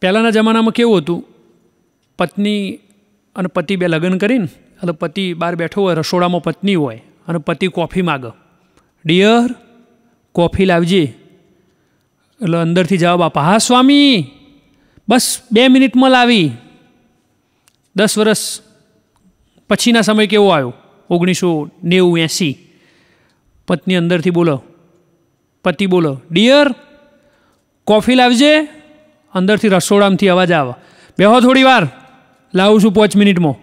પહેલાંના જમાનામાં કેવું હતું પત્ની અને પતિ બે લગ્ન કરીને એટલે પતિ બહાર બેઠો હોય રસોડામાં પત્ની હોય અને પતિ કોફી માગ ડિયર કોફી લાવજે એટલે અંદરથી જવાબ આપા હા સ્વામી બસ બે મિનિટમાં લાવી દસ વર્ષ પછીના સમય કેવો આવ્યો ઓગણીસો નેવું એંસી પત્ની અંદરથી બોલો પતિ બોલો ડિયર કોફી લાવજે અંદરથી રસોડામાંથી અવાજ આવે બેહો થોડી વાર લાવું છું પાંચ મિનિટમાં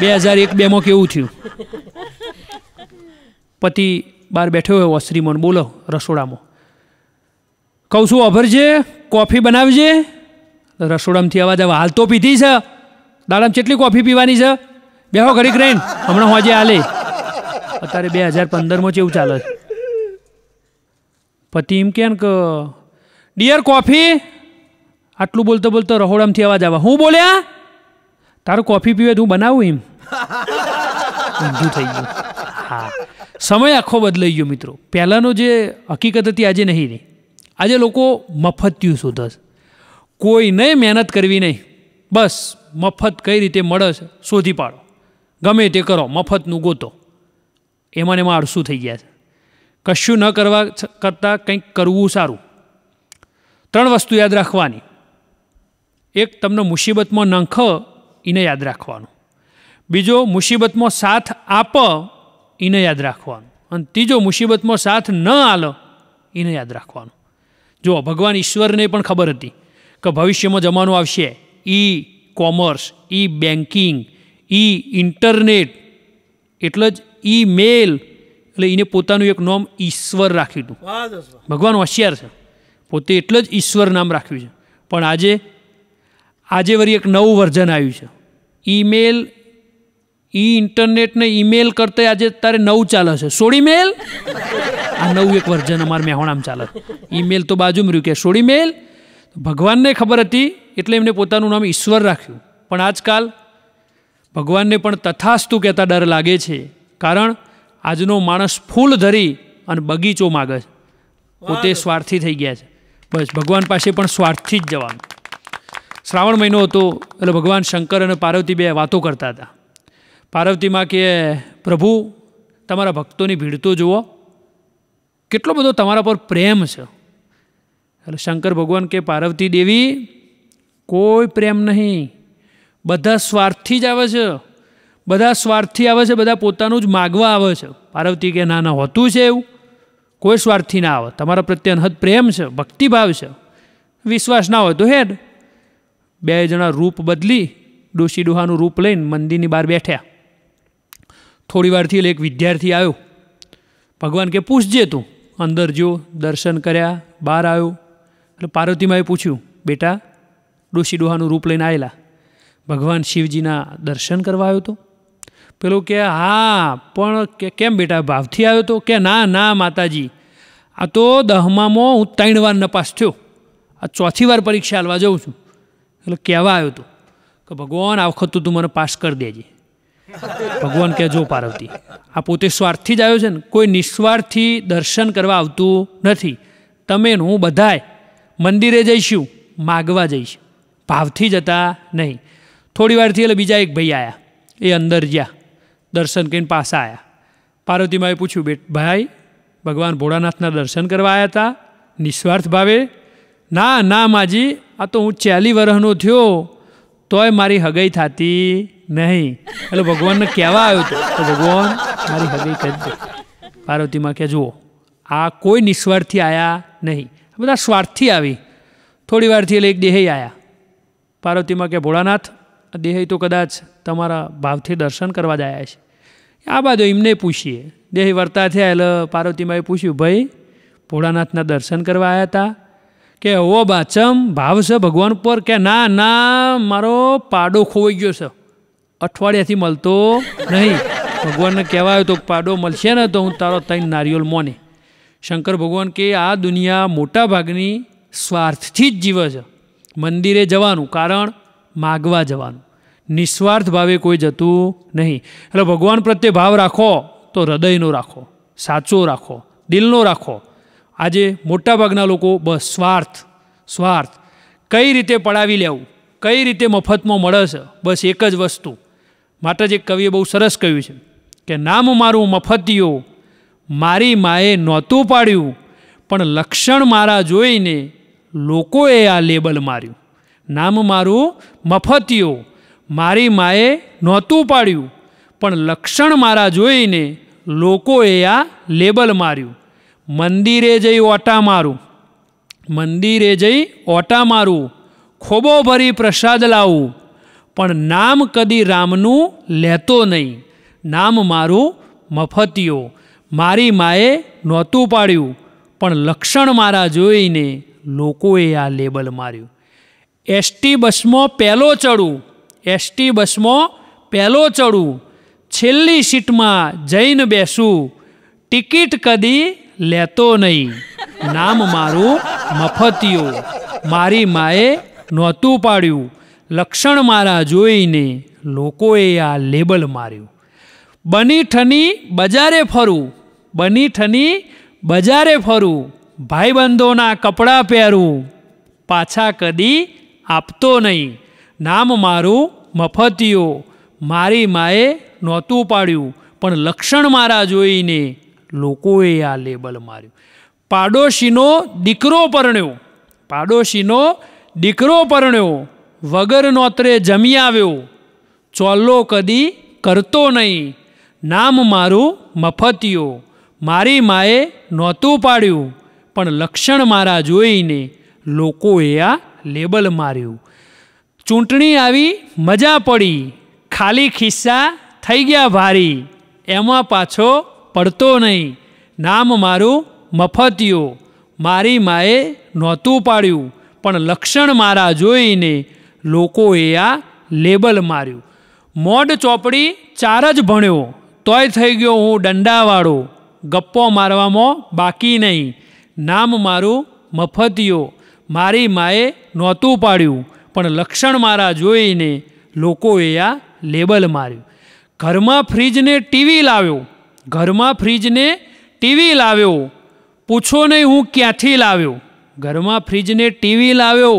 બે હજાર એક બેમાં કેવું થયું પતિ બહાર બેઠો હોય ઓસરીમાં બોલો રસોડામાં કહું છું અભરજે કોફી બનાવજે રસોડામાંથી અવાજ આવે હાલ તો પીધી છે દાડામાં કેટલી કોફી પીવાની છે બેહો ઘડીક રહીને હમણાં હોજે હાલે અત્યારે બે હજાર પંદરમાં કેવું ચાલે પતિ એમ કે ડિયર કોફી આટલું બોલતો બોલતો રહોડામથી અવાજ આવે હું બોલ્યા તારું કોફી પીવે તું બનાવું એમ ઊંધું થઈ ગયું હા સમય આખો બદલાઈ ગયો મિત્રો પહેલાંનો જે હકીકત હતી આજે નહીં રહી આજે લોકો મફત મફત્યું શોધશે નહીં મહેનત કરવી નહીં બસ મફત કઈ રીતે મળે છે શોધી પાડો ગમે તે કરો મફતનું ગોતો એમાં એમાં આળસું થઈ ગયા છે કશું ન કરવા કરતાં કંઈક કરવું સારું ત્રણ વસ્તુ યાદ રાખવાની એક તમને મુસીબતમાં નંખ એને યાદ રાખવાનું બીજો મુસીબતમાં સાથ આપ એને યાદ રાખવાનું અને ત્રીજો મુસીબતમાં સાથ ન આલ એને યાદ રાખવાનું જુઓ ભગવાન ઈશ્વરને પણ ખબર હતી કે ભવિષ્યમાં જમાનું આવશે e commerce e banking e internet એટલે જ ઈ મેલ એટલે એને પોતાનું એક નામ ઈશ્વર રાખ્યું હતું ભગવાન હોશિયાર છે પોતે એટલે જ ઈશ્વર નામ રાખ્યું છે પણ આજે આજે વળી એક નવું વર્ઝન આવ્યું છે ઈમેલ ઈ ઇન્ટરનેટને ઈમેલ કરતા આજે તારે નવું ચાલે છે સોડી મેલ આ નવું એક વર્ઝન અમારા મેહોણામ ચાલે ઈમેલ તો બાજુમાં રહ્યું કે સોડી મેલ ભગવાનને ખબર હતી એટલે એમને પોતાનું નામ ઈશ્વર રાખ્યું પણ આજકાલ ભગવાનને પણ તથાસ્તુ કહેતા ડર લાગે છે કારણ આજનો માણસ ફૂલ ધરી અને બગીચો માગે છે પોતે સ્વાર્થી થઈ ગયા છે બસ ભગવાન પાસે પણ સ્વાર્થી જ જવાનું શ્રાવણ મહિનો હતો એટલે ભગવાન શંકર અને પાર્વતી બે વાતો કરતા હતા પાર્વતીમાં કે પ્રભુ તમારા ભક્તોની ભીડ તો જુઓ કેટલો બધો તમારા પર પ્રેમ છે એટલે શંકર ભગવાન કે પાર્વતી દેવી કોઈ પ્રેમ નહીં બધા સ્વાર્થી જ આવે છે બધા સ્વાર્થી આવે છે બધા પોતાનું જ માગવા આવે છે પાર્વતી કે ના ના હોતું છે એવું કોઈ સ્વાર્થી ના આવે તમારા પ્રત્યે અનહદ પ્રેમ છે ભક્તિભાવ છે વિશ્વાસ ના હોય તો હેડ બે જણા રૂપ બદલી ડોશી ડોહાનું રૂપ લઈને મંદિરની બહાર બેઠ્યા થોડી વારથી એટલે એક વિદ્યાર્થી આવ્યો ભગવાન કે પૂછજે તું અંદર જો દર્શન કર્યા બહાર આવ્યો એટલે પાર્વતીમાએ પૂછ્યું બેટા ડોશી ડોહાનું રૂપ લઈને આવેલા ભગવાન શિવજીના દર્શન કરવા આવ્યો તો પેલો કે હા પણ કે કેમ બેટા ભાવથી આવ્યો તો કે ના ના માતાજી આ તો દહમામાં હું ત્રણ વાર નપાસ થયો આ ચોથી વાર પરીક્ષા હાલવા જઉં છું એટલે કહેવા આવ્યું હતું કે ભગવાન આ વખત તું મને પાસ કરી દેજે ભગવાન કહે જો પાર્વતી આ પોતે સ્વાર્થથી જ આવ્યો છે ને કોઈ નિસ્વાર્થથી દર્શન કરવા આવતું નથી તમે હું બધાય મંદિરે જઈશું માગવા જઈશ ભાવથી જતા નહીં થોડી વારથી એટલે બીજા એક ભાઈ આવ્યા એ અંદર ગયા દર્શન કરીને પાછા આવ્યા પાર્વતીમાએ પૂછ્યું બેટ ભાઈ ભગવાન ભોળાનાથના દર્શન કરવા આવ્યા હતા નિસ્વાર્થ ભાવે ના ના માજી આ તો હું ચેલી વરહનો થયો તોય મારી હગાઈ થતી નહીં એટલે ભગવાનને કહેવા આવ્યો હતો તો ભગવાન મારી હગાઈ કરજે પાર્વતીમાં કે જુઓ આ કોઈ નિસ્વાર્થી આવ્યા નહીં બધા સ્વાર્થી આવી થોડી વારથી એટલે એક દેહય આવ્યા પાર્વતીમાં કે ભોળાનાથ દેહી તો કદાચ તમારા ભાવથી દર્શન કરવા જ આવ્યા છે આ બાજુ એમને પૂછીએ દેહ વર્તા થયા એટલે પાર્વતીમાં એ પૂછ્યું ભાઈ ભોળાનાથના દર્શન કરવા આવ્યા હતા કે ઓ બાચમ ભાવ છે ભગવાન ઉપર કે ના ના મારો પાડો ખોવાઈ ગયો છે અઠવાડિયાથી મળતો નહીં ભગવાનને કહેવાય તો પાડો મળશે ને તો હું તારો તૈન નારિયેલ મોને શંકર ભગવાન કે આ દુનિયા મોટાભાગની સ્વાર્થથી જ જીવે છે મંદિરે જવાનું કારણ માગવા જવાનું નિસ્વાર્થ ભાવે કોઈ જતું નહીં એટલે ભગવાન પ્રત્યે ભાવ રાખો તો હૃદયનો રાખો સાચો રાખો દિલનો રાખો આજે મોટાભાગના લોકો બસ સ્વાર્થ સ્વાર્થ કઈ રીતે પડાવી લેવું કઈ રીતે મફતમાં મળે છે બસ એક જ વસ્તુ માટે જ એક કવિએ બહુ સરસ કહ્યું છે કે નામ મારું મફતિયો મારી માએ નહોતું પાડ્યું પણ લક્ષણ મારા જોઈને લોકોએ આ લેબલ માર્યું નામ મારું મફતિયો મારી માએ નહોતું પાડ્યું પણ લક્ષણ મારા જોઈને લોકોએ આ લેબલ માર્યું મંદિરે જઈ ઓટા મારું મંદિરે જઈ ઓટા મારું ખોબો ભરી પ્રસાદ લાવું પણ નામ કદી રામનું લેતો નહીં નામ મારું મફતિયો મારી માએ નહોતું પાડ્યું પણ લક્ષણ મારા જોઈને લોકોએ આ લેબલ માર્યું એસટી બસમાં પહેલો ચડું એસટી બસમાં પહેલો ચડું છેલ્લી સીટમાં જઈને બેસું ટિકિટ કદી લેતો નહીં નામ મારું મફતિયું મારી માએ નહોતું પાડ્યું લક્ષણ મારા જોઈને લોકોએ આ લેબલ માર્યું બની ઠની બજારે ફરું બની ઠની બજારે ફરું ભાઈબંધોના કપડાં પહેરું પાછા કદી આપતો નહીં નામ મારું મફતિયો મારી માએ નહોતું પાડ્યું પણ લક્ષણ મારા જોઈને લોકોએ આ લેબલ માર્યું પાડોશીનો દીકરો પરણ્યો પાડોશીનો દીકરો પરણ્યો વગર નોતરે જમી આવ્યો ચોલ્લો કદી કરતો નહીં નામ મારું મફતિયો મારી માએ નહોતું પાડ્યું પણ લક્ષણ મારા જોઈને લોકોએ આ લેબલ માર્યું ચૂંટણી આવી મજા પડી ખાલી ખિસ્સા થઈ ગયા ભારી એમાં પાછો પડતો નહીં નામ મારું મફતિયું મારી માએ નહોતું પાડ્યું પણ લક્ષણ મારા જોઈને લોકોએ આ લેબલ માર્યું મોડ ચોપડી ચાર જ ભણ્યો તોય થઈ ગયો હું દંડાવાળો ગપ્પો મારવામાં બાકી નહીં નામ મારું મફતિયો મારી માએ નહોતું પાડ્યું પણ લક્ષણ મારા જોઈને લોકોએ આ લેબલ માર્યું ઘરમાં ફ્રીજને ટીવી લાવ્યો ઘરમાં ફ્રીજને ટીવી લાવ્યો પૂછો નહીં હું ક્યાંથી લાવ્યો ઘરમાં ફ્રીજને ટીવી લાવ્યો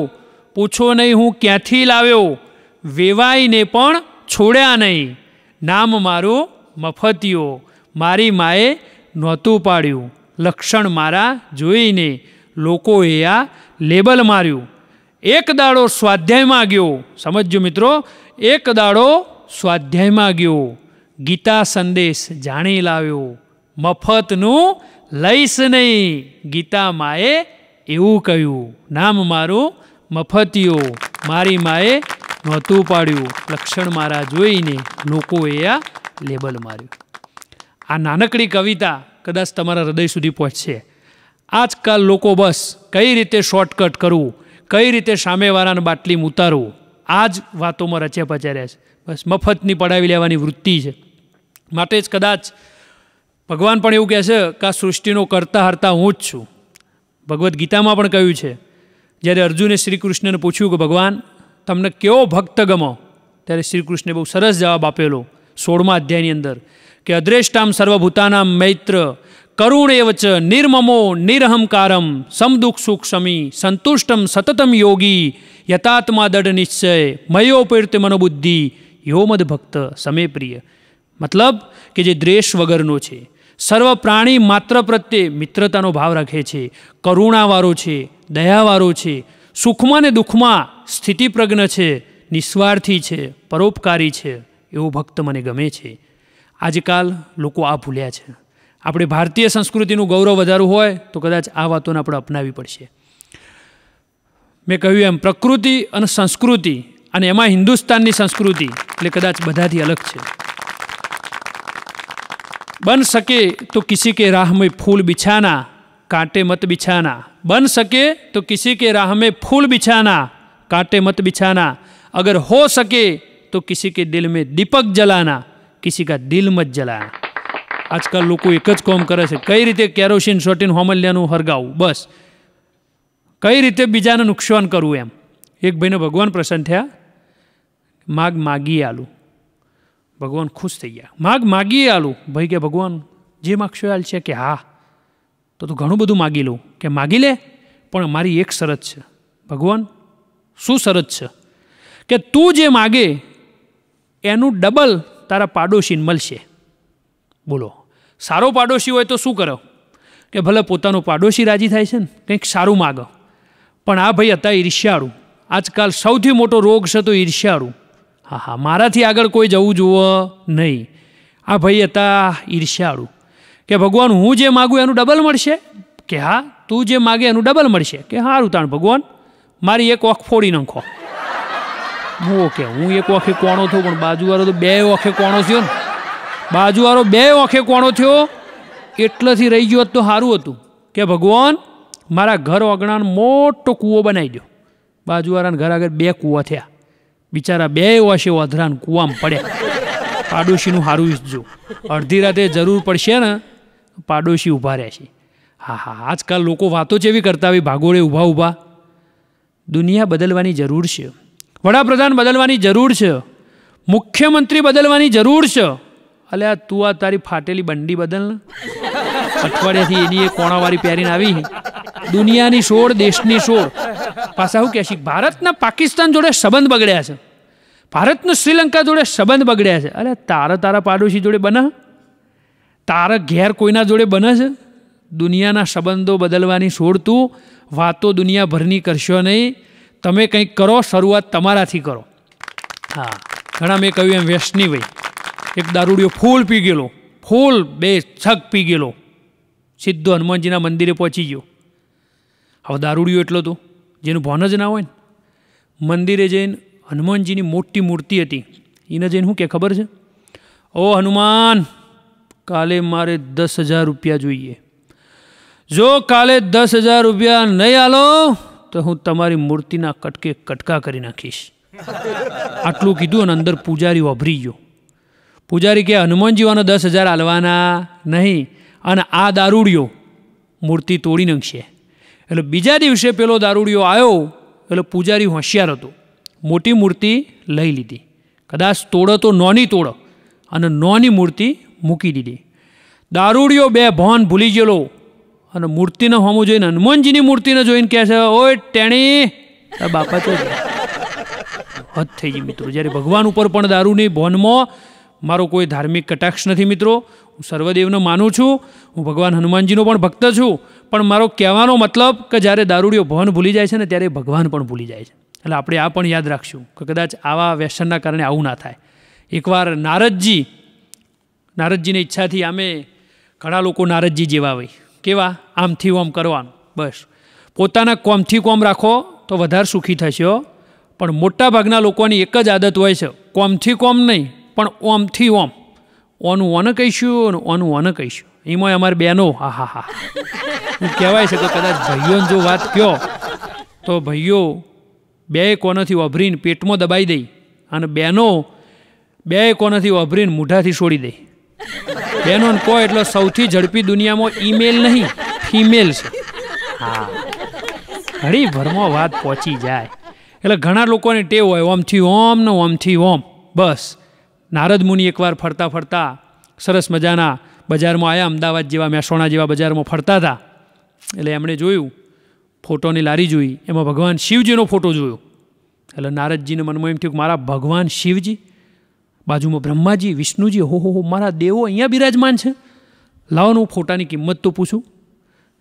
પૂછો નહીં હું ક્યાંથી લાવ્યો વેવાઈને પણ છોડ્યા નહીં નામ મારું મફતિયો મારી માએ નહોતું પાડ્યું લક્ષણ મારા જોઈને લોકોએ આ લેબલ માર્યું એક દાડો સ્વાધ્યાયમાં ગયો સમજો મિત્રો એક દાડો સ્વાધ્યાયમાં ગયો ગીતા સંદેશ જાણી લાવ્યો મફતનું લઈશ નહીં ગીતા માએ એવું કહ્યું નામ મારું મફતીઓ મારી માએ નહોતું પાડ્યું લક્ષણ મારા જોઈને લોકોએ આ લેબલ માર્યું આ નાનકડી કવિતા કદાચ તમારા હૃદય સુધી પહોંચશે આજકાલ લોકો બસ કઈ રીતે શોર્ટકટ કરવું કઈ રીતે સામેવાળાને બાટલી ઉતારવું આ જ વાતોમાં રચ્યા પચાર્યા છે બસ મફતની પડાવી લેવાની વૃત્તિ છે માટે જ કદાચ ભગવાન પણ એવું કહે છે કે આ સૃષ્ટિનો કરતા હરતા હું જ છું ભગવદ્ ગીતામાં પણ કહ્યું છે જ્યારે અર્જુને શ્રી કૃષ્ણને પૂછ્યું કે ભગવાન તમને કેવો ભક્ત ગમો ત્યારે શ્રી કૃષ્ણે બહુ સરસ જવાબ આપેલો સોળમા અધ્યાયની અંદર કે અદ્રેષ્ટામ સર્વભૂતાનામ મૈત્ર કરુણ એવચ નિર્મમો નિરહંકારમ સમદુઃખ સુખ સમી સંતુષ્ટમ સતતમ યોગી યથાત્મા દઢ નિશ્ચય મયોપીર્ત મનોબુદ્ધિ યોમદ ભક્ત સમે પ્રિય મતલબ કે જે દ્વેષ વગરનો છે સર્વ પ્રાણી માત્ર પ્રત્યે મિત્રતાનો ભાવ રાખે છે કરુણાવાળો છે દયાવાળો છે સુખમાં ને દુઃખમાં સ્થિતિપ્રજ્ઞ છે નિસ્વાર્થી છે પરોપકારી છે એવો ભક્ત મને ગમે છે આજકાલ લોકો આ ભૂલ્યા છે આપણે ભારતીય સંસ્કૃતિનું ગૌરવ વધારવું હોય તો કદાચ આ વાતોને આપણે અપનાવી પડશે મેં કહ્યું એમ પ્રકૃતિ અને સંસ્કૃતિ અને એમાં હિન્દુસ્તાનની સંસ્કૃતિ એટલે કદાચ બધાથી અલગ છે बन सके तो किसी के राह में फूल बिछाना कांटे मत बिछाना बन सके तो किसी के राह में फूल बिछाना कांटे मत बिछाना अगर हो सके तो किसी के दिल में दीपक जलाना किसी का दिल मत जलाना लोग લોકો એક करे से कई रीते कैरोसिन सोटीन કેરોસીન શોટીન बस कई रीते કઈ રીતે नुकसान करूँ एम एक भाई ने भगवान प्रसन्न थे માગ मागी आलू ભગવાન ખુશ થઈ ગયા માગ માગીએ આલું ભાઈ કે ભગવાન જે માગશો આલ છે કે હા તો તું ઘણું બધું માગી લઉં કે માગી લે પણ મારી એક શરત છે ભગવાન શું શરત છે કે તું જે માગે એનું ડબલ તારા પાડોશીને મળશે બોલો સારો પાડોશી હોય તો શું કરો કે ભલે પોતાનો પાડોશી રાજી થાય છે ને કંઈક સારું માગો પણ આ ભાઈ હતા ઈર્ષ્યાળું આજકાલ સૌથી મોટો રોગ છે તો ઈર્ષ્યાળું હા હા મારાથી આગળ કોઈ જવું જુઓ નહીં આ ભાઈ હતા ઈર્ષ્યાળુ કે ભગવાન હું જે માગું એનું ડબલ મળશે કે હા તું જે માગે એનું ડબલ મળશે કે સારું તાણ ભગવાન મારી એક ઓખ ફોડી નાખો હું ઓકે હું એક ઓખે કોણો થયો પણ બાજુવાળો તો બે ઓખે કોણો થયો ને બાજુવાળો બે ઓખે કોણો થયો એટલેથી રહી ગયો તો સારું હતું કે ભગવાન મારા ઘર ઓગણાનો મોટો કૂવો બનાવી દો બાજુવાળાના ઘર આગળ બે કૂવા થયા બિચારા બે વાશે અધરાન કૂવામ પડ્યા પાડોશીનું હારું ઈચ્છજો અડધી રાતે જરૂર પડશે ને પાડોશી ઊભા રહ્યા છે હા હા આજકાલ લોકો વાતો એવી કરતા હોય ભાગોળે ઊભા ઊભા દુનિયા બદલવાની જરૂર છે વડાપ્રધાન બદલવાની જરૂર છે મુખ્યમંત્રી બદલવાની જરૂર છે અલે આ તું આ તારી ફાટેલી બંડી બદલ અઠવાડિયાથી એની એ કોણાવાળી પહેરીને આવી દુનિયાની સોળ દેશની સોળ પાછા શું છે ભારતના પાકિસ્તાન જોડે સંબંધ બગડ્યા છે ભારતનું શ્રીલંકા જોડે સંબંધ બગડ્યા છે અરે તારા તારા પાડોશી જોડે બને તારા ઘેર કોઈના જોડે બને છે દુનિયાના સંબંધો બદલવાની સોળ તું વાતો દુનિયાભરની કરશો નહીં તમે કંઈક કરો શરૂઆત તમારાથી કરો હા ઘણા મેં કહ્યું એમ વેસ્ટની ભાઈ એક દારૂડિયો ફૂલ પી ગયેલો ફૂલ બે છગ પી ગયેલો સીધો હનુમાનજીના મંદિરે પહોંચી ગયો હવે દારૂડિયો એટલો હતો જેનું ભાન જ ના હોય ને મંદિરે જઈને હનુમાનજીની મોટી મૂર્તિ હતી એને જઈને શું કે ખબર છે ઓ હનુમાન કાલે મારે દસ હજાર રૂપિયા જોઈએ જો કાલે દસ હજાર રૂપિયા નહીં આલો તો હું તમારી મૂર્તિના કટકે કટકા કરી નાખીશ આટલું કીધું અને અંદર પૂજારી વભરી ગયો પૂજારી કે હનુમાનજીવાનો દસ હજાર આલવાના નહીં અને આ દારૂડિયો મૂર્તિ તોડી નાખશે એટલે બીજા દિવસે પેલો દારૂડિયો આવ્યો એટલે પૂજારી હોશિયાર હતો મોટી મૂર્તિ લઈ લીધી કદાચ તોડો તો નોની તોડો અને નોની મૂર્તિ મૂકી દીધી દારૂડિયો બે ભવન ભૂલી ગયેલો અને મૂર્તિને હોમું જોઈને હનુમાનજીની મૂર્તિને જોઈને કહે છે ઓય ટેણી બાપા તો હદ થઈ ગઈ મિત્રો જ્યારે ભગવાન ઉપર પણ દારૂની ભોનમાં મારો કોઈ ધાર્મિક કટાક્ષ નથી મિત્રો હું સર્વદેવનો માનું છું હું ભગવાન હનુમાનજીનો પણ ભક્ત છું પણ મારો કહેવાનો મતલબ કે જ્યારે દારૂડીઓ ભવન ભૂલી જાય છે ને ત્યારે ભગવાન પણ ભૂલી જાય છે એટલે આપણે આ પણ યાદ રાખશું કે કદાચ આવા વ્યસનના કારણે આવું ના થાય એકવાર નારદજી નારદજીની ઈચ્છાથી અમે ઘણા લોકો નારદજી જેવા હોય કેવા આમથી ઓમ કરવાનું બસ પોતાના કોમથી કોમ રાખો તો વધારે સુખી થશો પણ મોટાભાગના લોકોની એક જ આદત હોય છે કોમથી કોમ નહીં પણ ઓમથી ઓમ ઓનું ઓન કહીશું ઓનું ઓન કહીશું એમાં અમારી બહેનો હા હા હા હું કહેવાય છે કે કદાચ ભાઈઓને જો વાત કહો તો ભાઈઓ બે કોનાથી ઓભરીને પેટમાં દબાઈ દઈ અને બહેનો બે કોનાથી ઓભરીને મૂઢાથી છોડી દઈ બહેનોને કહો એટલે સૌથી ઝડપી દુનિયામાં ઈમેલ નહીં ફિમેલ છે હા ઘણી ભરમાં વાત પહોંચી જાય એટલે ઘણા લોકોને ટેવ હોય ઓમથી ઓમ ને ઓમથી ઓમ બસ નારદ મુનિ એકવાર ફરતા ફરતા સરસ મજાના બજારમાં આવ્યા અમદાવાદ જેવા મહેસાણા જેવા બજારમાં ફરતા હતા એટલે એમણે જોયું ફોટોની લારી જોઈ એમાં ભગવાન શિવજીનો ફોટો જોયો એટલે નારદજીને મનમાં એમ થયું કે મારા ભગવાન શિવજી બાજુમાં બ્રહ્માજી વિષ્ણુજી હો હો મારા દેવો અહીંયા બિરાજમાન છે લાવોનું ફોટાની કિંમત તો પૂછું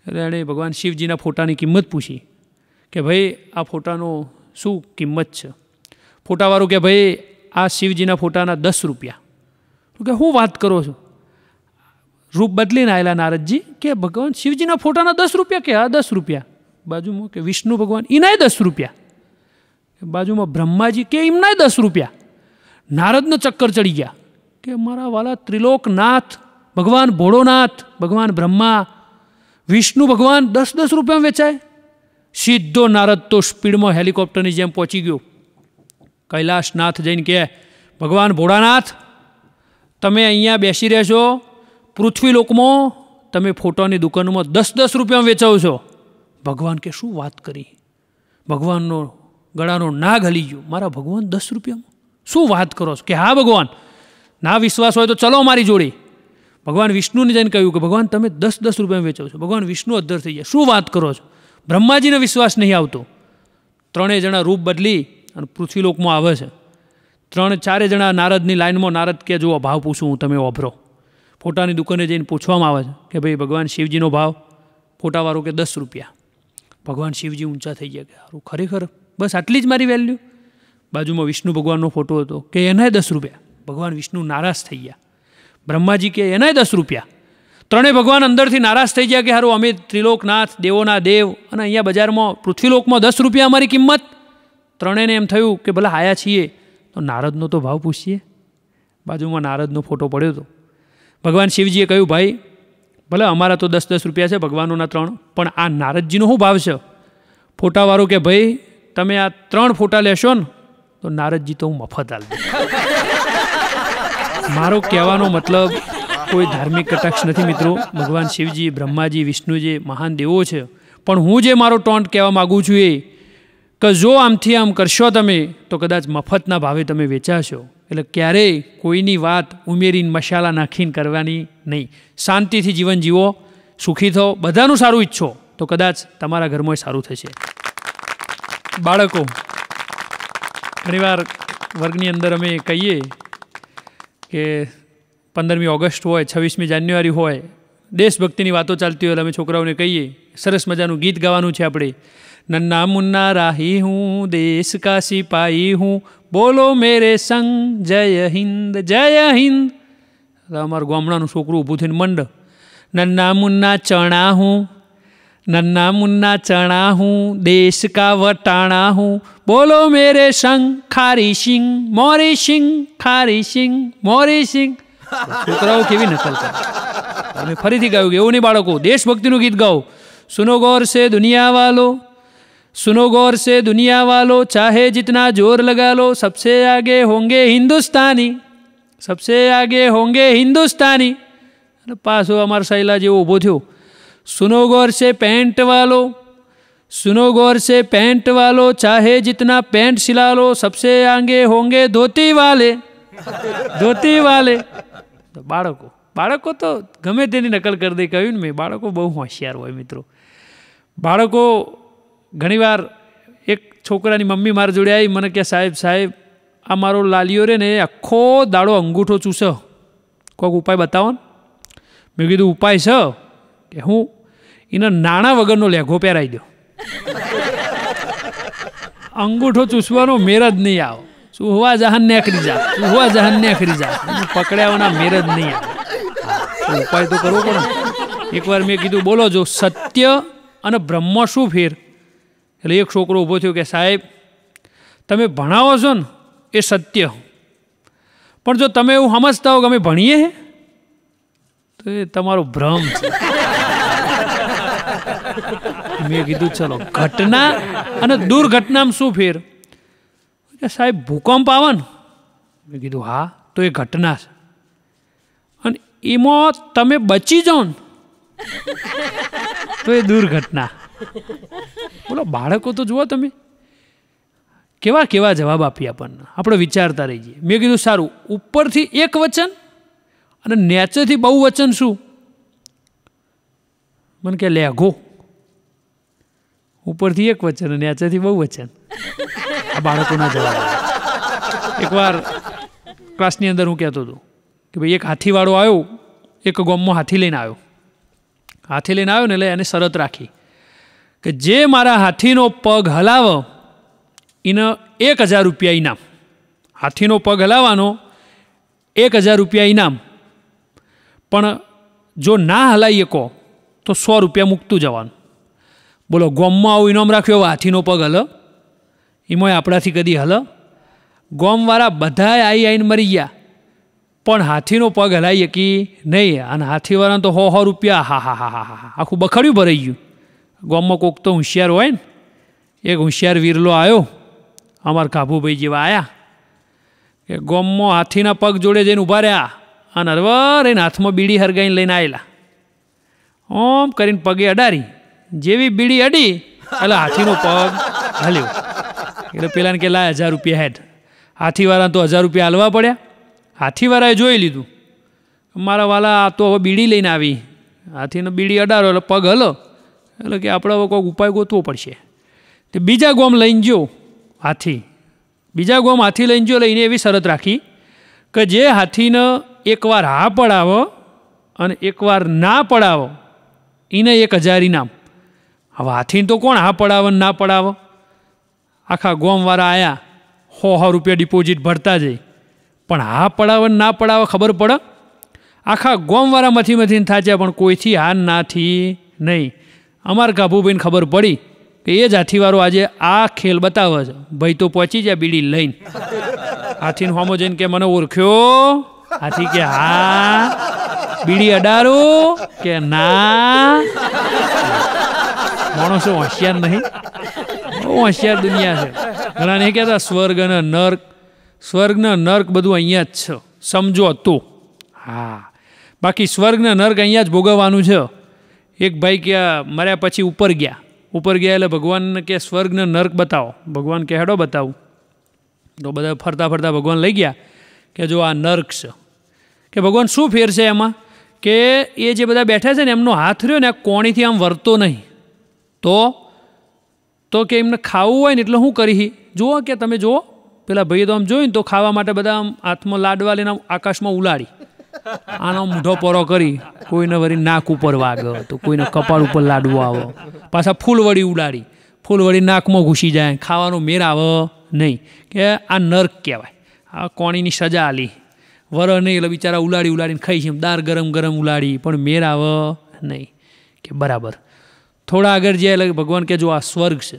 એટલે એણે ભગવાન શિવજીના ફોટાની કિંમત પૂછી કે ભાઈ આ ફોટાનો શું કિંમત છે ફોટાવાળું કે ભાઈ આ શિવજીના ફોટાના દસ રૂપિયા તો કે હું વાત કરો છો રૂપ બદલીને આવેલા નારદજી કે ભગવાન શિવજીના ફોટાના દસ રૂપિયા કે આ દસ રૂપિયા બાજુમાં કે વિષ્ણુ ભગવાન એનાય દસ રૂપિયા બાજુમાં બ્રહ્માજી કે એમનાય દસ રૂપિયા નારદનો ચક્કર ચડી ગયા કે મારા વાલા ત્રિલોકનાથ ભગવાન ભોળોનાથ ભગવાન બ્રહ્મા વિષ્ણુ ભગવાન દસ દસ રૂપિયામાં વેચાય સીધો નારદ તો સ્પીડમાં હેલિકોપ્ટરની જેમ પહોંચી ગયો કૈલાશનાથ જઈને કહે ભગવાન ભોળાનાથ તમે અહીંયા બેસી રહેશો પૃથ્વી લોકમાં તમે ફોટોની દુકાનમાં દસ દસ રૂપિયામાં વેચાવ છો ભગવાન કે શું વાત કરી ભગવાનનો ગળાનો ના હલી ગયો મારા ભગવાન દસ રૂપિયામાં શું વાત કરો છો કે હા ભગવાન ના વિશ્વાસ હોય તો ચલો મારી જોડે ભગવાન વિષ્ણુને જઈને કહ્યું કે ભગવાન તમે દસ દસ રૂપિયામાં વેચો છો ભગવાન વિષ્ણુ અદ્ધર થઈ જાય શું વાત કરો છો બ્રહ્માજીને વિશ્વાસ નહીં આવતો ત્રણેય જણા રૂપ બદલી અને પૃથ્વીલોકમાં આવે છે ત્રણ ચારે જણા નારદની લાઇનમાં નારદ કે જુઓ ભાવ પૂછું હું તમે વાપરો ફોટાની દુકાને જઈને પૂછવામાં આવે છે કે ભાઈ ભગવાન શિવજીનો ભાવ ફોટાવાળો કે દસ રૂપિયા ભગવાન શિવજી ઊંચા થઈ ગયા કે સારું ખરેખર બસ આટલી જ મારી વેલ્યુ બાજુમાં વિષ્ણુ ભગવાનનો ફોટો હતો કે એનાય દસ રૂપિયા ભગવાન વિષ્ણુ નારાજ થઈ ગયા બ્રહ્માજી કે એનાય દસ રૂપિયા ત્રણેય ભગવાન અંદરથી નારાજ થઈ ગયા કે સારું અમે ત્રિલોકનાથ દેવોના દેવ અને અહીંયા બજારમાં પૃથ્વીલોકમાં દસ રૂપિયા અમારી કિંમત ત્રણેને એમ થયું કે ભલે આયા છીએ તો નારદનો તો ભાવ પૂછીએ બાજુમાં નારદનો ફોટો પડ્યો હતો ભગવાન શિવજીએ કહ્યું ભાઈ ભલે અમારા તો દસ દસ રૂપિયા છે ભગવાનોના ત્રણ પણ આ નારદજીનો શું ભાવ છે ફોટાવાળો કે ભાઈ તમે આ ત્રણ ફોટા લેશો ને તો નારદજી તો હું મફત હાલ મારો કહેવાનો મતલબ કોઈ ધાર્મિક કટાક્ષ નથી મિત્રો ભગવાન શિવજી બ્રહ્માજી વિષ્ણુ જે મહાન દેવો છે પણ હું જે મારો ટોન્ટ કહેવા માગું છું એ કે જો આમથી આમ કરશો તમે તો કદાચ મફતના ભાવે તમે વેચાશો એટલે ક્યારેય કોઈની વાત ઉમેરીને મસાલા નાખીને કરવાની નહીં શાંતિથી જીવન જીવો સુખી થો બધાનું સારું ઈચ્છો તો કદાચ તમારા ઘરમાં સારું થશે બાળકો ઘણીવાર વર્ગની અંદર અમે કહીએ કે પંદરમી ઓગસ્ટ હોય છવ્વીસમી જાન્યુઆરી હોય દેશભક્તિની વાતો ચાલતી હોય અમે છોકરાઓને કહીએ સરસ મજાનું ગીત ગાવાનું છે આપણે नन्ना મુન્ના રાહી હું देश का सिपाही हूँ બોલો મેરે સંગ જય હિન્દ જય હિન્દ અમારું ગામડાનું છોકરું ઊભું થઈને મંડ નન્ના મુન્ના ચણા હું નન્ના મુન્ના ચણા હું દેશ કા વટાણા હું બોલો મેરે સંગ ખારી સિંગ મોરી સિંગ ખારી સિંગ મોરી સિંગ છોકરાઓ કેવી નકલ કરે અમે ફરીથી ગાયું કે એવું નહીં બાળકો દેશભક્તિનું ગીત ગાઓ સુનો ગૌર છે દુનિયા વાલો सुनो गौर से दुनिया वालों चाहे जितना जोर लगा लो सबसे आगे होंगे हिंदुस्तानी सबसे आगे होंगे हिंदुस्तानी पास हो अमर शैला जो उभो थो सुनो गौर से पैंट वालों सुनो गौर से पैंट वालों चाहे जितना पैंट सिला लो सबसे आगे होंगे धोती वाले धोती वाले तो बाड़को बाड़को तो गमे तेनी नकल कर दी कहू मैं बाड़को बहु होशियार हो मित्रों बाड़को ઘણીવાર એક છોકરાની મમ્મી મારા જોડે આવી મને કહે સાહેબ સાહેબ આ મારો લાલિયો રે ને આખો દાડો અંગૂઠો ચૂસો કોઈક ઉપાય બતાવો ને મેં કીધું ઉપાય છે કે હું એના નાણાં વગરનો લેઘો પહેરાવી દો અંગૂઠો ચૂસવાનો મેર જ નહીં આવો સુહવા જહાન ને ખરી જા સુહવા જહાન ને ખરી જા પકડ્યાવાના મેર જ નહીં આવે ઉપાય તો કરવો પડે એકવાર મેં કીધું બોલો જો સત્ય અને બ્રહ્મ શું ફેર એટલે એક છોકરો ઊભો થયો કે સાહેબ તમે ભણાવો છો ને એ સત્ય પણ જો તમે એવું સમજતા હો કે અમે ભણીએ તો એ તમારો ભ્રમ છે મેં કીધું ચલો ઘટના અને દુર્ઘટનામાં શું ફેર સાહેબ ભૂકંપ આવે ને મેં કીધું હા તો એ ઘટના છે અને એમાં તમે બચી જાઓ ને તો એ દુર્ઘટના બોલો બાળકો તો જુઓ તમે કેવા કેવા જવાબ આપીએ આપણને આપણે વિચારતા રહી જઈએ મેં કીધું સારું ઉપરથી એક વચન અને નેચરથી બહુ વચન શું મને કે લેઘો ઉપરથી એક વચન અને નેચરથી બહુ વચન આ બાળકોના જવાબ એકવાર ક્લાસની અંદર હું કહેતો હતો કે ભાઈ એક હાથીવાળો આવ્યો એક ગોમમાં હાથી લઈને આવ્યો હાથી લઈને આવ્યો ને એટલે એને શરત રાખી કે જે મારા હાથીનો પગ હલાવો એનો એક હજાર રૂપિયા ઇનામ હાથીનો પગ હલાવવાનો એક હજાર રૂપિયા ઇનામ પણ જો ના હલાવીએ કહો તો સો રૂપિયા મૂકતું જવાનું બોલો ગોમમાં આવું ઇનામ રાખ્યો હાથીનો પગ હલ એમાં આપણાથી કદી હલ ગોમવાળા બધાએ આવી આવીને મરી ગયા પણ હાથીનો પગ હલાવી શકી નહીં અને હાથીવાળાને તો હો હો રૂપિયા હા હા હા હા હા આખું બખડ્યું ભરાઈ ગયું ગામમાં કોક તો હોશિયાર હોય ને એક હોશિયાર વીરલો આવ્યો અમારા કાભુભાઈ જેવા આવ્યા એ ગામમાં હાથીના પગ જોડે જઈને ઊભા રહ્યા અને હરવાર એને હાથમાં બીડી હરગાઈને લઈને આવેલા ઓમ કરીને પગે અડારી જેવી બીડી અડી એટલે હાથીનો પગ હાલ્યો એટલે પેલાને કે લાય હજાર રૂપિયા હેઠ હાથીવાળાને તો હજાર રૂપિયા હાલવા પડ્યા હાથીવાળાએ જોઈ લીધું મારા વાલા આ તો હવે બીડી લઈને આવી હાથીનો બીડી અડારો એટલે પગ હલો એટલે કે આપણે હવે કોઈક ઉપાય ગોતવો પડશે તે બીજા ગોમ લઈને ગયો હાથી બીજા ગોમ હાથી લઈને ગયો લઈને એવી શરત રાખી કે જે હાથીને એકવાર હા પડાવો અને એકવાર ના પડાવો એને એક હજાર ઇનામ હવે હાથીને તો કોણ હા પડાવો ના પડાવો આખા ગોમવાળા આવ્યા સો સો રૂપિયા ડિપોઝિટ ભરતા જઈ પણ હા પડાવે ના પડાવો ખબર પડે આખા ગોમવાળા મથી મથીને થાચ્યા પણ કોઈથી હા નાથી નહીં અમાર કાબુબેન ખબર પડી કે એ જ હાથીવાળો આજે આ ખેલ બતાવે છે ભાઈ તો પહોંચી જાય બીડી લઈને હાથીને હોમો જઈને કે મને ઓળખ્યો હાથી કે હા બીડી અડારું કે ના માણસો હોશિયાર નહીં બહુ હોશિયાર દુનિયા છે ઘણા નહીં કહેતા સ્વર્ગ અને નર્ક સ્વર્ગ ને નર્ક બધું અહીંયા જ છે સમજો તો હા બાકી સ્વર્ગ ને નર્ક અહીંયા જ ભોગવવાનું છે એક ભાઈ કે મર્યા પછી ઉપર ગયા ઉપર ગયા એટલે ભગવાનને કે સ્વર્ગને નર્ક બતાવો ભગવાન કે હેડો બતાવું તો બધા ફરતા ફરતા ભગવાન લઈ ગયા કે જો આ નર્ક છે કે ભગવાન શું ફેર છે એમાં કે એ જે બધા બેઠા છે ને એમનો હાથ રહ્યો ને આ કોણીથી આમ વરતો નહીં તો તો કે એમને ખાવું હોય ને એટલે હું કરી જુઓ કે તમે જુઓ પેલા ભાઈએ તો આમ જોઈને તો ખાવા માટે બધા આમ હાથમાં લાડવા લઈને આકાશમાં ઉલાડી આનો મૂઢો પોરો કરી કોઈને વળી નાક ઉપર વાગે તો કોઈને કપાળ ઉપર લાડુ આવે પાછા ફૂલવડી ઉડાડી ફૂલવડી નાકમાં ઘૂસી જાય ખાવાનો મેર આવે નહીં કે આ નર્ક કહેવાય આ કોણીની સજા આલી વર નહીં એટલે બિચારા ઉલાડી ઉલાડીને ખાઈ છે દાર ગરમ ગરમ ઉલાડી પણ મેર આવે નહીં કે બરાબર થોડા આગળ જાય એટલે ભગવાન કે જો આ સ્વર્ગ છે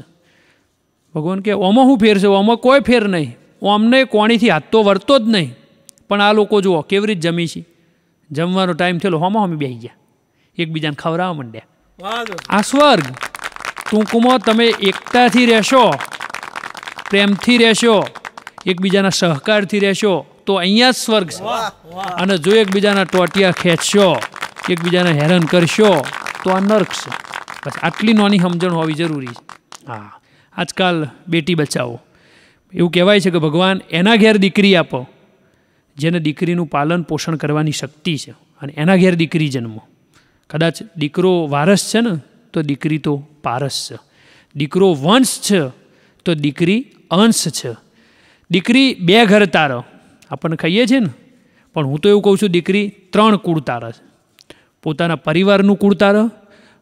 ભગવાન કે ઓમાં શું ફેર છે ઓમાં કોઈ ફેર નહીં ઓમને કોણીથી હાથ તો વળતો જ નહીં પણ આ લોકો જુઓ કેવી રીત જમી છે જમવાનો ટાઈમ થયેલો હોમો હોમી બેસી ગયા એકબીજાને ખવડાવવા માંડ્યા આ સ્વર્ગ ટૂંકમાં તમે એકતાથી રહેશો પ્રેમથી રહેશો એકબીજાના સહકારથી રહેશો તો અહીંયા જ સ્વર્ગ છે અને જો એકબીજાના ટોટિયા ખેંચશો એકબીજાને હેરાન કરશો તો આ નર્ક છે બસ આટલી નોની સમજણ હોવી જરૂરી છે હા આજકાલ બેટી બચાવો એવું કહેવાય છે કે ભગવાન એના ઘેર દીકરી આપો જેને દીકરીનું પાલન પોષણ કરવાની શક્તિ છે અને એના ઘેર દીકરી જન્મ કદાચ દીકરો વારસ છે ને તો દીકરી તો પારસ છે દીકરો વંશ છે તો દીકરી અંશ છે દીકરી બે ઘર તારો આપણને કહીએ છીએ ને પણ હું તો એવું કહું છું દીકરી ત્રણ કુળ તારા છે પોતાના પરિવારનું કુળ તારો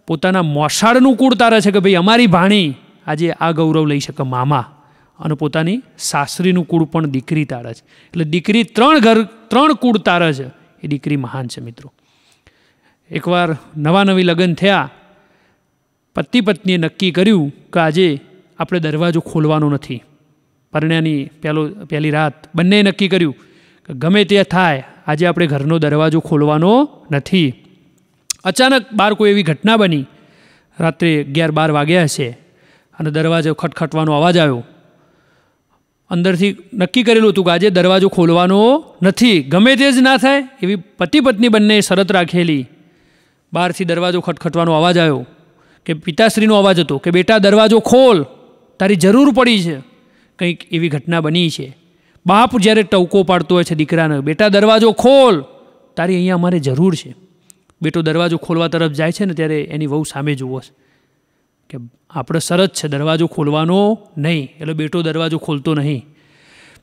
પોતાના મોસાળનું કુળ તારા છે કે ભાઈ અમારી ભાણી આજે આ ગૌરવ લઈ શકે મામા અને પોતાની સાસરીનું કુળ પણ દીકરી તારે છે એટલે દીકરી ત્રણ ઘર ત્રણ કુળ તારે છે એ દીકરી મહાન છે મિત્રો એકવાર નવા નવી લગ્ન થયા પતિ પત્નીએ નક્કી કર્યું કે આજે આપણે દરવાજો ખોલવાનો નથી પરણ્યાની પહેલો પહેલી રાત બંનેએ નક્કી કર્યું કે ગમે તે થાય આજે આપણે ઘરનો દરવાજો ખોલવાનો નથી અચાનક બાર કોઈ એવી ઘટના બની રાત્રે અગિયાર બાર વાગ્યા છે અને દરવાજો ખટખટવાનો અવાજ આવ્યો અંદરથી નક્કી કરેલું હતું કે આજે દરવાજો ખોલવાનો નથી ગમે તે જ ના થાય એવી પતિ પત્ની બંને શરત રાખેલી બહારથી દરવાજો ખટખટવાનો અવાજ આવ્યો કે પિતાશ્રીનો અવાજ હતો કે બેટા દરવાજો ખોલ તારી જરૂર પડી છે કંઈક એવી ઘટના બની છે બાપ જ્યારે ટવકો પાડતો હોય છે દીકરાને બેટા દરવાજો ખોલ તારી અહીંયા અમારે જરૂર છે બેટો દરવાજો ખોલવા તરફ જાય છે ને ત્યારે એની વહુ સામે જુઓ છે કે આપણે શરત છે દરવાજો ખોલવાનો નહીં એટલે બેટો દરવાજો ખોલતો નહીં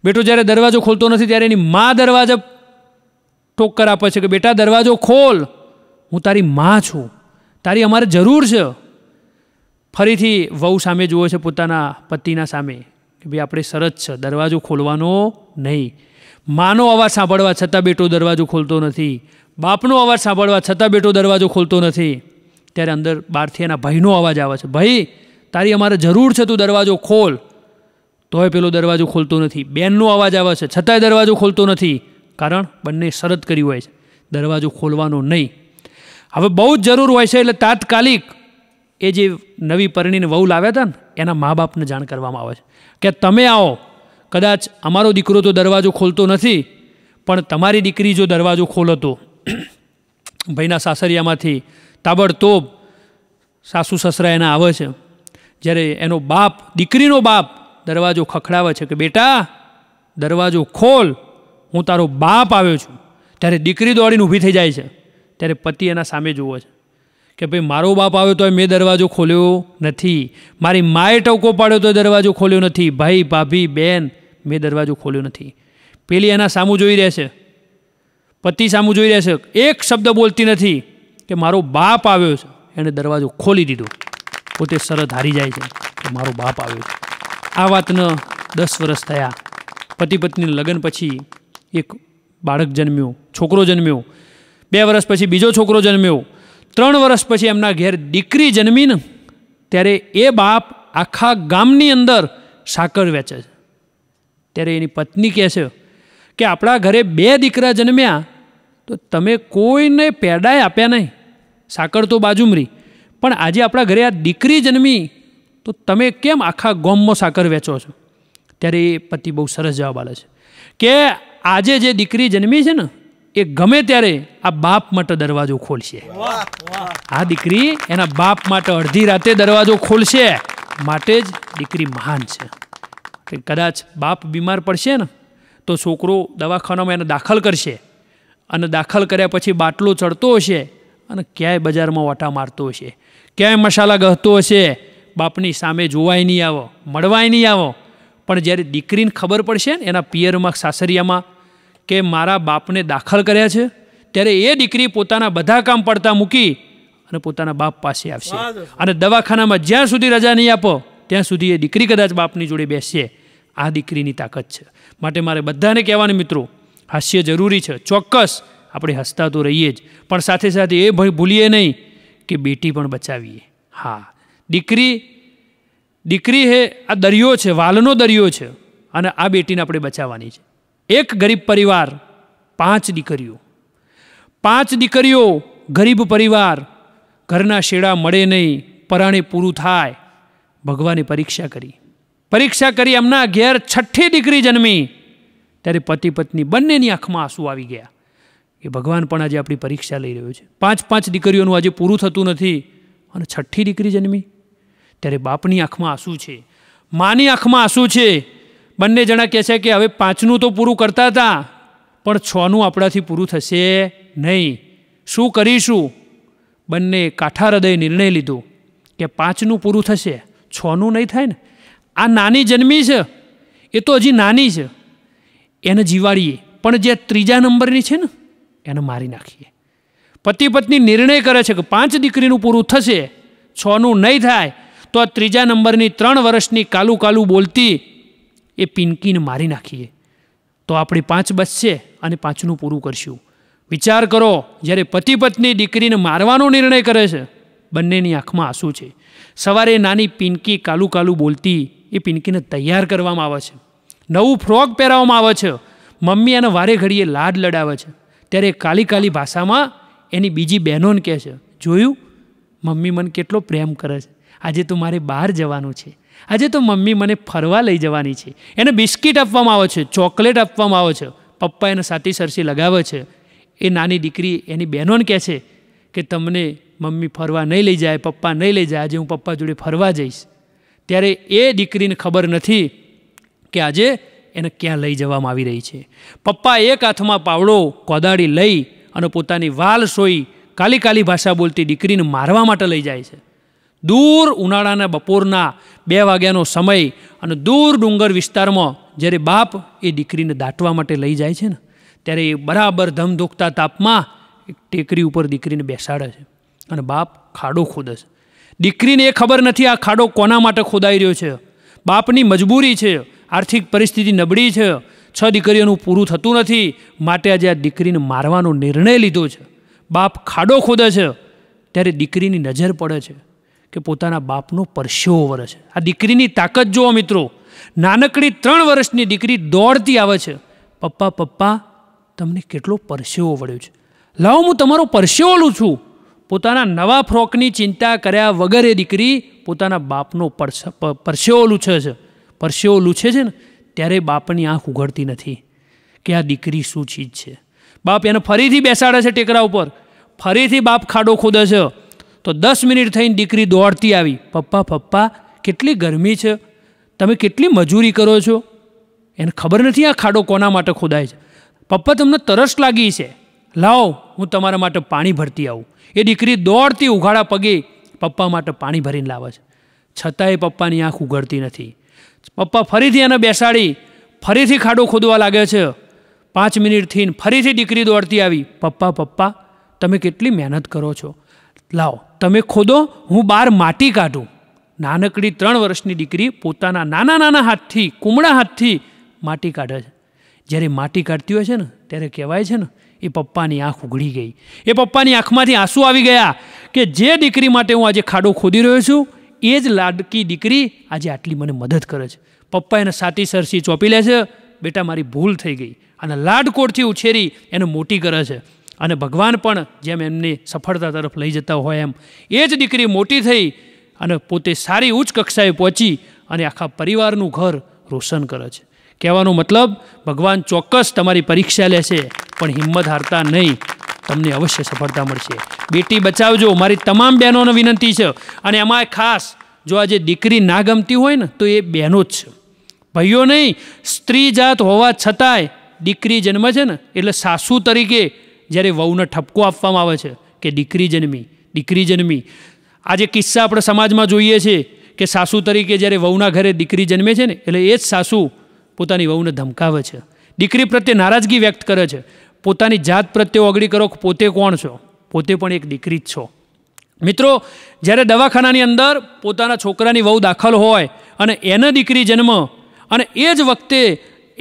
બેટો જ્યારે દરવાજો ખોલતો નથી ત્યારે એની મા દરવાજા ટોક્કર આપે છે કે બેટા દરવાજો ખોલ હું તારી મા છું તારી અમારે જરૂર છે ફરીથી વહુ સામે જુએ છે પોતાના પતિના સામે કે ભાઈ આપણે શરત છે દરવાજો ખોલવાનો નહીં માનો અવાજ સાંભળવા છતાં બેટો દરવાજો ખોલતો નથી બાપનો અવાજ સાંભળવા છતાં બેટો દરવાજો ખોલતો નથી ત્યારે અંદર બહારથી એના ભાઈનો અવાજ આવે છે ભાઈ તારી અમારે જરૂર છે તું દરવાજો ખોલ તોય પેલો દરવાજો ખોલતો નથી બેનનો અવાજ આવે છે છતાંય દરવાજો ખોલતો નથી કારણ બંને શરત કરી હોય છે દરવાજો ખોલવાનો નહીં હવે બહુ જ જરૂર હોય છે એટલે તાત્કાલિક એ જે નવી પરણીને વહુ લાવ્યા હતા ને એના મા બાપને જાણ કરવામાં આવે છે કે તમે આવો કદાચ અમારો દીકરો તો દરવાજો ખોલતો નથી પણ તમારી દીકરી જો દરવાજો ખોલતો ભાઈના સાસરિયામાંથી તાબડતોબ સાસુ સસરા એના આવે છે જ્યારે એનો બાપ દીકરીનો બાપ દરવાજો ખખડાવે છે કે બેટા દરવાજો ખોલ હું તારો બાપ આવ્યો છું ત્યારે દીકરી દોડીને ઊભી થઈ જાય છે ત્યારે પતિ એના સામે જુએ છે કે ભાઈ મારો બાપ આવ્યો તો મેં દરવાજો ખોલ્યો નથી મારી માએ ટવકો પાડ્યો તો દરવાજો ખોલ્યો નથી ભાઈ ભાભી બેન મેં દરવાજો ખોલ્યો નથી પેલી એના સામું જોઈ રહેશે પતિ સામું જોઈ રહેશે એક શબ્દ બોલતી નથી કે મારો બાપ આવ્યો છે એણે દરવાજો ખોલી દીધો પોતે શરત હારી જાય છે કે મારો બાપ આવ્યો છે આ વાતનો દસ વર્ષ થયા પતિ પત્ની લગ્ન પછી એક બાળક જન્મ્યો છોકરો જન્મ્યો બે વર્ષ પછી બીજો છોકરો જન્મ્યો ત્રણ વર્ષ પછી એમના ઘેર દીકરી જન્મીને ત્યારે એ બાપ આખા ગામની અંદર સાકર વેચે છે ત્યારે એની પત્ની કહે છે કે આપણા ઘરે બે દીકરા જન્મ્યા તો તમે કોઈને પેડાય આપ્યા નહીં સાકર તો બાજુમરી પણ આજે આપણા ઘરે આ દીકરી જન્મી તો તમે કેમ આખા ગોમમાં સાકર વેચો છો ત્યારે એ પતિ બહુ સરસ જવાબ આવે છે કે આજે જે દીકરી જન્મી છે ને એ ગમે ત્યારે આ બાપ માટે દરવાજો ખોલશે આ દીકરી એના બાપ માટે અડધી રાતે દરવાજો ખોલશે માટે જ દીકરી મહાન છે કદાચ બાપ બીમાર પડશે ને તો છોકરો દવાખાનામાં એને દાખલ કરશે અને દાખલ કર્યા પછી બાટલો ચડતો હશે અને ક્યાંય બજારમાં વાટા મારતો હશે ક્યાંય મસાલા ગહતો હશે બાપની સામે જોવાય નહીં આવો મળવાય નહીં આવો પણ જ્યારે દીકરીને ખબર પડશે ને એના પિયરમાં સાસરિયામાં કે મારા બાપને દાખલ કર્યા છે ત્યારે એ દીકરી પોતાના બધા કામ પડતા મૂકી અને પોતાના બાપ પાસે આવશે અને દવાખાનામાં જ્યાં સુધી રજા નહીં આપો ત્યાં સુધી એ દીકરી કદાચ બાપની જોડે બેસશે આ દીકરીની તાકાત છે માટે મારે બધાને કહેવાનું મિત્રો હાસ્ય જરૂરી છે ચોક્કસ આપણે હસતા તો રહીએ જ પણ સાથે સાથે એ ભય ભૂલીએ નહીં કે બેટી પણ બચાવીએ હા દીકરી દીકરી હે આ દરિયો છે વાલનો દરિયો છે અને આ બેટીને આપણે બચાવવાની છે એક ગરીબ પરિવાર પાંચ દીકરીઓ પાંચ દીકરીઓ ગરીબ પરિવાર ઘરના શેડા મળે નહીં પરાણે પૂરું થાય ભગવાને પરીક્ષા કરી પરીક્ષા કરી એમના ઘેર છઠ્ઠી દીકરી જન્મી ત્યારે પતિ પત્ની બંનેની આંખમાં આંસુ આવી ગયા એ ભગવાન પણ આજે આપણી પરીક્ષા લઈ રહ્યો છે પાંચ પાંચ દીકરીઓનું આજે પૂરું થતું નથી અને છઠ્ઠી દીકરી જન્મી ત્યારે બાપની આંખમાં આંસુ છે માની આંખમાં આંસુ છે બંને જણા કહે છે કે હવે પાંચનું તો પૂરું કરતા હતા પણ છનું આપણાથી પૂરું થશે નહીં શું કરીશું બંને કાઠા હૃદય નિર્ણય લીધો કે પાંચનું પૂરું થશે છનું નહીં થાય ને આ નાની જન્મી છે એ તો હજી નાની છે એને જીવાડીએ પણ જે ત્રીજા નંબરની છે ને એને મારી નાખીએ પતિ પત્ની નિર્ણય કરે છે કે પાંચ દીકરીનું પૂરું થશે છનું નહીં થાય તો આ ત્રીજા નંબરની ત્રણ વર્ષની કાલું કાલું બોલતી એ પિનકીને મારી નાખીએ તો આપણી પાંચ બચશે અને પાંચનું પૂરું કરશું વિચાર કરો જ્યારે પતિ પત્ની દીકરીને મારવાનો નિર્ણય કરે છે બંનેની આંખમાં આંસુ છે સવારે નાની પિનકી કાલું કાલું બોલતી એ પિનકીને તૈયાર કરવામાં આવે છે નવું ફ્રોક પહેરાવવામાં આવે છે મમ્મી એને વારે ઘડીએ લાડ લડાવે છે ત્યારે કાલી કાલી ભાષામાં એની બીજી બહેનોને કહે છે જોયું મમ્મી મને કેટલો પ્રેમ કરે છે આજે તો મારે બહાર જવાનું છે આજે તો મમ્મી મને ફરવા લઈ જવાની છે એને બિસ્કિટ આપવામાં આવે છે ચોકલેટ આપવામાં આવે છે પપ્પા એને સાતી સરસી લગાવે છે એ નાની દીકરી એની બહેનોને કહે છે કે તમને મમ્મી ફરવા નહીં લઈ જાય પપ્પા નહીં લઈ જાય આજે હું પપ્પા જોડે ફરવા જઈશ ત્યારે એ દીકરીને ખબર નથી કે આજે એને ક્યાં લઈ જવામાં આવી રહી છે પપ્પા એક હાથમાં પાવડો કોદાળી લઈ અને પોતાની વાલ સોઈ કાલી કાલી ભાષા બોલતી દીકરીને મારવા માટે લઈ જાય છે દૂર ઉનાળાના બપોરના બે વાગ્યાનો સમય અને દૂર ડુંગર વિસ્તારમાં જ્યારે બાપ એ દીકરીને દાટવા માટે લઈ જાય છે ને ત્યારે એ બરાબર ધમધોકતા તાપમાં એક ટેકરી ઉપર દીકરીને બેસાડે છે અને બાપ ખાડો ખોદે છે દીકરીને એ ખબર નથી આ ખાડો કોના માટે ખોદાઈ રહ્યો છે બાપની મજબૂરી છે આર્થિક પરિસ્થિતિ નબળી છે છ દીકરીઓનું પૂરું થતું નથી માટે આજે આ દીકરીને મારવાનો નિર્ણય લીધો છે બાપ ખાડો ખોદે છે ત્યારે દીકરીની નજર પડે છે કે પોતાના બાપનો પરસેવો વરે છે આ દીકરીની તાકાત જુઓ મિત્રો નાનકડી ત્રણ વર્ષની દીકરી દોડતી આવે છે પપ્પા પપ્પા તમને કેટલો પરસેવો વળ્યો છે લાવો હું તમારો પરસેવો લઉં છું પોતાના નવા ફ્રોકની ચિંતા કર્યા વગર એ દીકરી પોતાના બાપનો પરસેવો લૂછે છે પરસેવો લૂછે છે ને ત્યારે બાપની આંખ ઉઘડતી નથી કે આ દીકરી શું ચીજ છે બાપ એને ફરીથી બેસાડે છે ટેકરા ઉપર ફરીથી બાપ ખાડો ખોદે છે તો દસ મિનિટ થઈને દીકરી દોડતી આવી પપ્પા પપ્પા કેટલી ગરમી છે તમે કેટલી મજૂરી કરો છો એને ખબર નથી આ ખાડો કોના માટે ખોદાય છે પપ્પા તમને તરસ લાગી છે લાવો હું તમારા માટે પાણી ભરતી આવું એ દીકરી દોડતી ઉઘાડા પગે પપ્પા માટે પાણી ભરીને લાવે છે છતાંય પપ્પાની આંખ ઉઘડતી નથી પપ્પા ફરીથી એને બેસાડી ફરીથી ખાડો ખોદવા લાગ્યો છે પાંચ મિનિટ થઈને ફરીથી દીકરી દોડતી આવી પપ્પા પપ્પા તમે કેટલી મહેનત કરો છો લાવો તમે ખોદો હું બહાર માટી કાઢું નાનકડી ત્રણ વર્ષની દીકરી પોતાના નાના નાના હાથથી કુમળા હાથથી માટી કાઢે છે જ્યારે માટી કાઢતી હોય છે ને ત્યારે કહેવાય છે ને એ પપ્પાની આંખ ઉઘડી ગઈ એ પપ્પાની આંખમાંથી આંસુ આવી ગયા કે જે દીકરી માટે હું આજે ખાડો ખોદી રહ્યો છું એ જ લાડકી દીકરી આજે આટલી મને મદદ કરે છે પપ્પા એને સાતી સરસી ચોપી લે છે બેટા મારી ભૂલ થઈ ગઈ અને લાડકોડથી ઉછેરી એને મોટી કરે છે અને ભગવાન પણ જેમ એમની સફળતા તરફ લઈ જતા હોય એમ એ જ દીકરી મોટી થઈ અને પોતે સારી ઉચ્ચ કક્ષાએ પહોંચી અને આખા પરિવારનું ઘર રોશન કરે છે કહેવાનો મતલબ ભગવાન ચોક્કસ તમારી પરીક્ષા લેશે પણ હિંમત હારતા નહીં તમને અવશ્ય સફળતા મળશે બેટી બચાવજો મારી તમામ બહેનોને વિનંતી છે અને એમાં ખાસ જો આજે દીકરી ના ગમતી હોય ને તો એ બહેનો જ છે ભાઈઓ નહીં સ્ત્રી જાત હોવા છતાંય દીકરી જન્મ છે ને એટલે સાસુ તરીકે જ્યારે વહુને ઠપકો આપવામાં આવે છે કે દીકરી જન્મી દીકરી જન્મી આજે કિસ્સા આપણે સમાજમાં જોઈએ છીએ કે સાસુ તરીકે જ્યારે વહુના ઘરે દીકરી જન્મે છે ને એટલે એ જ સાસુ પોતાની વહુને ધમકાવે છે દીકરી પ્રત્યે નારાજગી વ્યક્ત કરે છે પોતાની જાત પ્રત્યે ઓગળી કરો પોતે કોણ છો પોતે પણ એક દીકરી જ છો મિત્રો જ્યારે દવાખાનાની અંદર પોતાના છોકરાની વહુ દાખલ હોય અને એને દીકરી જન્મ અને એ જ વખતે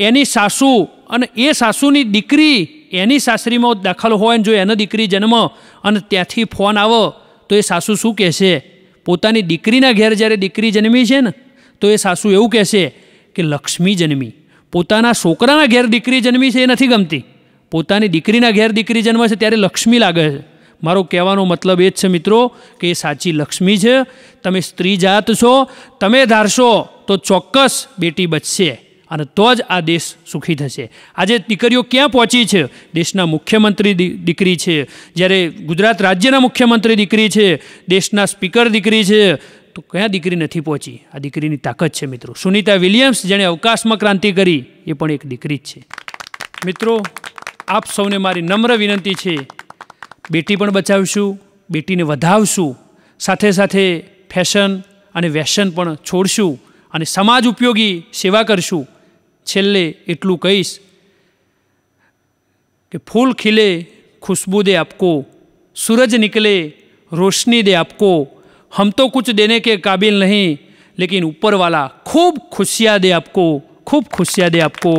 એની સાસુ અને એ સાસુની દીકરી એની સાસરીમાં દાખલ હોય ને જો એને દીકરી જન્મ અને ત્યાંથી ફોન આવો તો એ સાસુ શું કહેશે પોતાની દીકરીના ઘેર જ્યારે દીકરી જન્મી છે ને તો એ સાસુ એવું કહેશે કે લક્ષ્મી જન્મી પોતાના છોકરાના ઘેર દીકરી જન્મી છે એ નથી ગમતી પોતાની દીકરીના ઘેર દીકરી જન્મ છે ત્યારે લક્ષ્મી લાગે છે મારો કહેવાનો મતલબ એ જ છે મિત્રો કે એ સાચી લક્ષ્મી છે તમે સ્ત્રી જાત છો તમે ધારશો તો ચોક્કસ બેટી બચશે અને તો જ આ દેશ સુખી થશે આજે દીકરીઓ ક્યાં પહોંચી છે દેશના મુખ્યમંત્રી દીકરી છે જ્યારે ગુજરાત રાજ્યના મુખ્યમંત્રી દીકરી છે દેશના સ્પીકર દીકરી છે તો ક્યાં દીકરી નથી પહોંચી આ દીકરીની તાકાત છે મિત્રો સુનિતા વિલિયમ્સ જેણે અવકાશમાં ક્રાંતિ કરી એ પણ એક દીકરી જ છે મિત્રો આપ સૌને મારી નમ્ર વિનંતી છે બેટી પણ બચાવીશું બેટીને વધાવશું સાથે સાથે ફેશન અને વેશન પણ છોડશું અને સમાજ ઉપયોગી સેવા કરશું છેલ્લે એટલું કહીશ કે ફૂલ ખીલે ખુશ્બુ દે આપકો સૂરજ નીકળે રોશની દે આપકો હમ તો કુછ દેને કે કાબિલ નહીં લેકિન ઉપરવાલા ખૂબ ખુશિયા દે આપકો ખૂબ ખુશિયા દે આપકો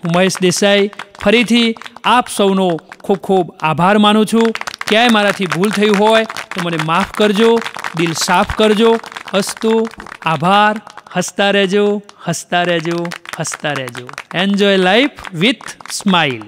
હું મહેશ દેસાઈ ફરીથી આપ સૌનો ખૂબ ખૂબ આભાર માનું છું ક્યાંય મારાથી ભૂલ થઈ હોય તો મને માફ કરજો દિલ સાફ કરજો હસતો આભાર હસતા રહેજો હસતા રહેજો હસતા રહેજો એન્જોય લાઈફ વિથ સ્માઇલ